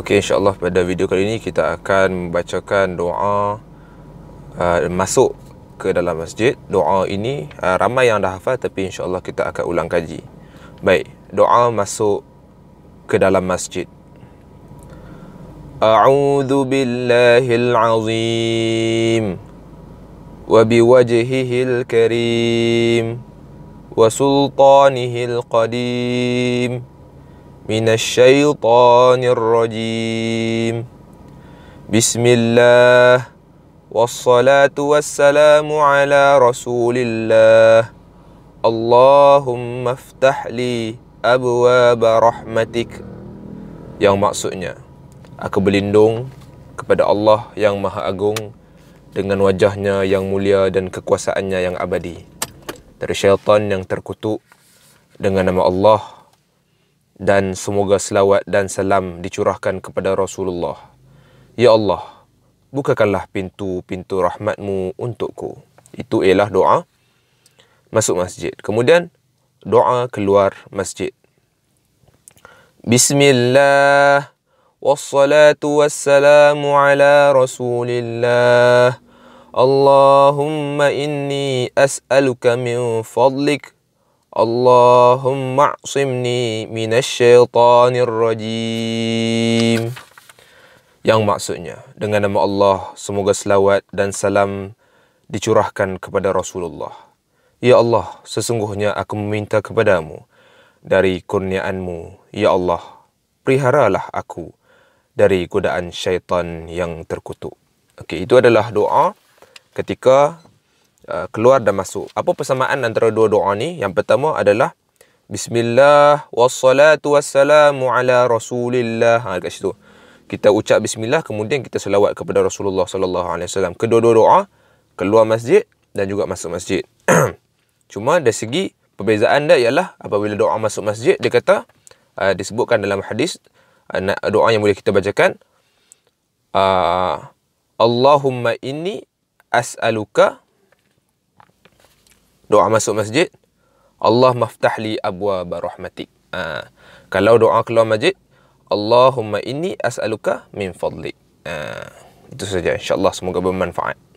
Okey insya-Allah pada video kali ini kita akan membacakan doa uh, masuk ke dalam masjid. Doa ini uh, ramai yang dah hafal tapi insya-Allah kita akan ulang kaji. Baik, doa masuk ke dalam masjid. A'udzu billahil azim wa bi al karim wa sultanihi al qadim. من الشيطان الرجيم بسم الله والصلاة والسلام على رسول الله اللهم افتح لي أبواب رحمتك yang maksudnya aku berlindung kepada Allah yang Maha Agung dengan wajahnya yang mulia dan kekuasaannya yang abadi dari syaitan yang terkutuk dengan nama Allah dan semoga selawat dan salam dicurahkan kepada Rasulullah. Ya Allah, bukakanlah pintu-pintu rahmatmu untukku. Itu ialah doa masuk masjid. Kemudian doa keluar masjid. Bismillah. Wassalatu wassalamu ala rasulillah. Allahumma inni as'aluka min fadlik. Allahumma asimni shaitanir rajim. Yang maksudnya dengan nama Allah semoga selawat dan salam dicurahkan kepada Rasulullah. Ya Allah, sesungguhnya aku meminta kepadamu dari kurniaanmu. Ya Allah, periharalah aku dari godaan syaitan yang terkutuk. Okay itu adalah doa ketika Uh, keluar dan masuk. Apa persamaan antara dua doa ni? Yang pertama adalah Bismillah wassalatu wassalamu ala Rasulillah. Ha dekat situ. Kita ucap bismillah kemudian kita selawat kepada Rasulullah sallallahu alaihi wasallam. Kedua-dua doa keluar masjid dan juga masuk masjid. Cuma dari segi perbezaan dia ialah apabila doa masuk masjid dia kata uh, disebutkan dalam hadis uh, doa yang boleh kita bacakan uh, Allahumma inni as'aluka doa masuk masjid, Allah maftahli abwa barahmatik. Ha. Kalau doa keluar masjid, Allahumma inni as'aluka min fadli. Ha. Itu saja insyaAllah semoga bermanfaat.